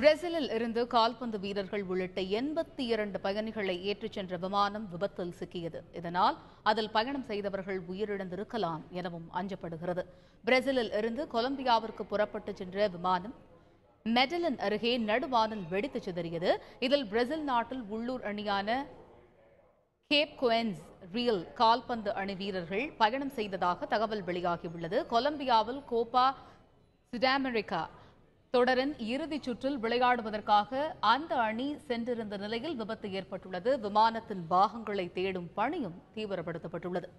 பிரேசிலில் இருந்து கால்பந்து வீரர்கள் உள்ளிட்ட எண்பத்தி இரண்டு பயணிகளை ஏற்றிச் சென்ற விமானம் விபத்தில் சிக்கியது இதனால் அதில் பயணம் செய்தவர்கள் உயிரிழந்திருக்கலாம் எனவும் அஞ்சப்படுகிறது பிரேசிலில் இருந்து கொலம்பியாவிற்கு புறப்பட்டுச் சென்ற விமானம் மெடலின் அருகே நடுவானில் வெடித்து சிதறியது இதில் பிரேசில் நாட்டில் உள்ளூர் அணியான கேப் குவென்ஸ் ரியல் கால்பந்து அணி வீரர்கள் பயணம் செய்ததாக தகவல் வெளியாகியுள்ளது கொலம்பியாவில் கோபா சுடாமெரிக்கா தொடரின் இறுதிச் சுற்றில் விளையாடுவதற்காக அந்த அணி சென்றிருந்த நிலையில் விபத்து ஏற்பட்டுள்ளது விமானத்தின் பாகங்களை தேடும் பணியும் தீவிரப்படுத்தப்பட்டுள்ளது